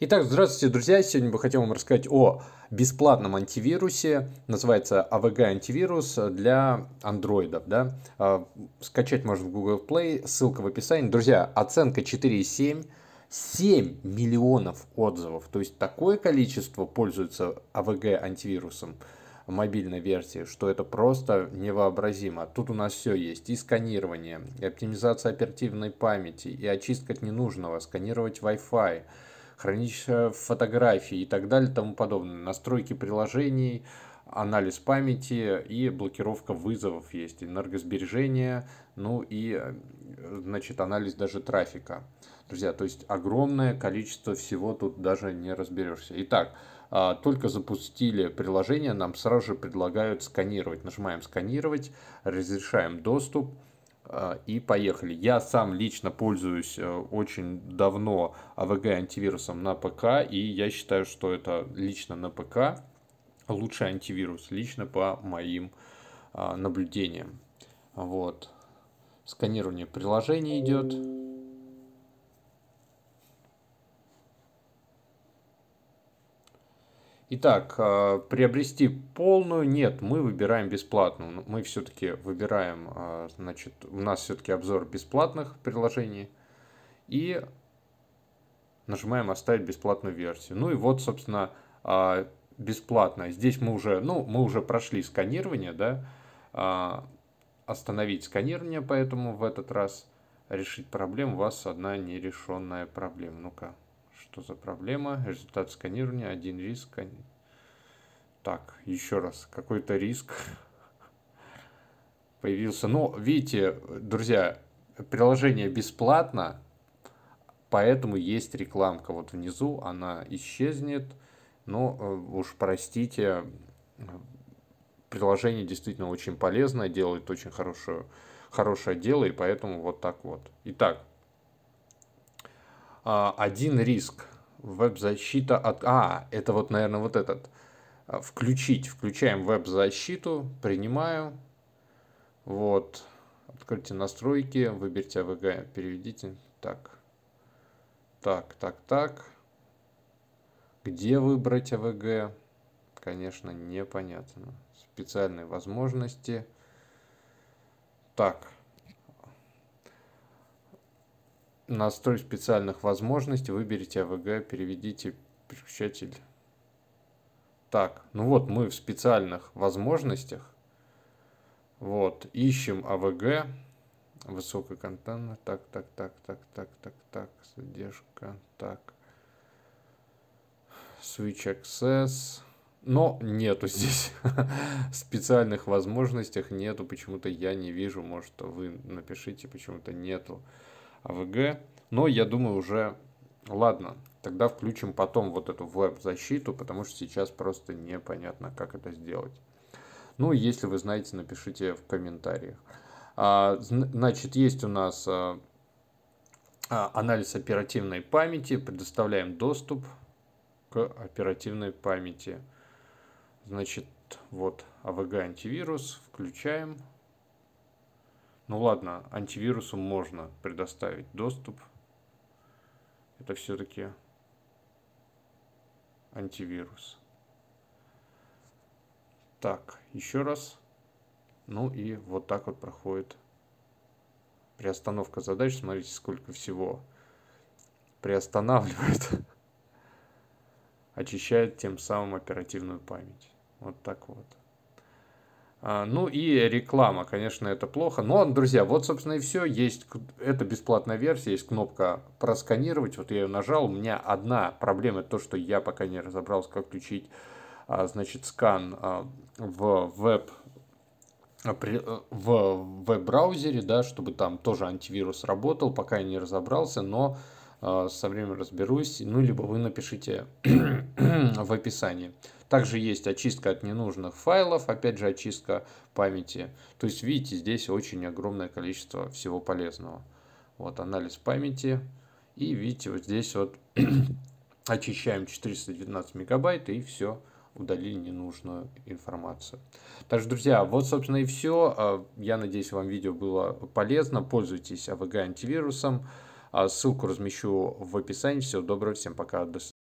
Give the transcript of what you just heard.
Итак, здравствуйте, друзья! Сегодня мы хотим вам рассказать о бесплатном антивирусе. Называется AVG антивирус для андроидов. Да? А, скачать можно в Google Play, ссылка в описании. Друзья, оценка 4,7. 7 миллионов отзывов. То есть такое количество пользуется AVG антивирусом мобильной версии, что это просто невообразимо. Тут у нас все есть. И сканирование, и оптимизация оперативной памяти, и очистка от ненужного, сканировать Wi-Fi, хранить фотографии и так далее, тому подобное. Настройки приложений, анализ памяти и блокировка вызовов есть, энергосбережение, ну и, э, значит, анализ даже трафика. Друзья, то есть огромное количество всего тут даже не разберешься. Итак, а, только запустили приложение, нам сразу же предлагают сканировать. Нажимаем сканировать, разрешаем доступ – а, и поехали. Я сам лично пользуюсь э, очень давно AVG антивирусом на ПК, и я считаю, что это лично на ПК лучший антивирус, лично по моим а, наблюдениям. Вот. Сканирование приложения идет. Итак, э, приобрести полную нет, мы выбираем бесплатную. Мы все-таки выбираем, э, значит, у нас все-таки обзор бесплатных приложений. И нажимаем оставить бесплатную версию. Ну и вот, собственно, э, бесплатно. Здесь мы уже, ну, мы уже прошли сканирование, да, остановить сканирование, поэтому в этот раз решить проблему. У вас одна нерешенная проблема. Ну-ка. Что за проблема? Результат сканирования, один риск. Так, еще раз, какой-то риск появился. Ну, видите, друзья, приложение бесплатно, поэтому есть рекламка вот внизу, она исчезнет. Но э, уж простите, приложение действительно очень полезное, делает очень хорошую, хорошее дело, и поэтому вот так вот. Итак, а, один риск. Веб-защита от... А, это вот, наверное, вот этот. А, включить. Включаем веб-защиту. Принимаю. Вот. Откройте настройки. Выберите AVG. Переведите. Так. Так, так, так. Где выбрать АВГ? Конечно, непонятно. Специальные возможности. Так. настрой специальных возможностей, выберите AVG, а переведите переключатель. Так, ну вот мы в специальных возможностях. Вот, ищем AVG, а высокий контент, так, так, так, так, так, так, так, содержка так. Switch Access. Но нету здесь специальных возможностях нету, почему-то я не вижу, может вы напишите, почему-то нету. АВГ, Но я думаю уже, ладно, тогда включим потом вот эту веб-защиту, потому что сейчас просто непонятно, как это сделать. Ну, если вы знаете, напишите в комментариях. А, значит, есть у нас а, а, анализ оперативной памяти. Предоставляем доступ к оперативной памяти. Значит, вот АВГ антивирус. Включаем. Ну ладно, антивирусу можно предоставить доступ. Это все-таки антивирус. Так, еще раз. Ну и вот так вот проходит приостановка задач. Смотрите, сколько всего приостанавливает. Очищает тем самым оперативную память. Вот так вот. А, ну и реклама, конечно, это плохо. Ну, но, друзья, вот, собственно, и все. Есть, это бесплатная версия, есть кнопка просканировать. Вот я ее нажал. У меня одна проблема, то, что я пока не разобрался, как включить, а, значит, скан а, в веб э, в веб-браузере, да, чтобы там тоже антивирус работал, пока я не разобрался, но а, со временем разберусь, ну, либо вы напишите в описании. Также есть очистка от ненужных файлов, опять же, очистка памяти. То есть, видите, здесь очень огромное количество всего полезного. Вот анализ памяти. И видите, вот здесь вот очищаем 419 мегабайт и все удалили ненужную информацию. Так что, друзья, вот, собственно, и все. А, я надеюсь, вам видео было полезно. Пользуйтесь AVG антивирусом. А ссылку размещу в описании. Всего доброго, всем пока, до свидания.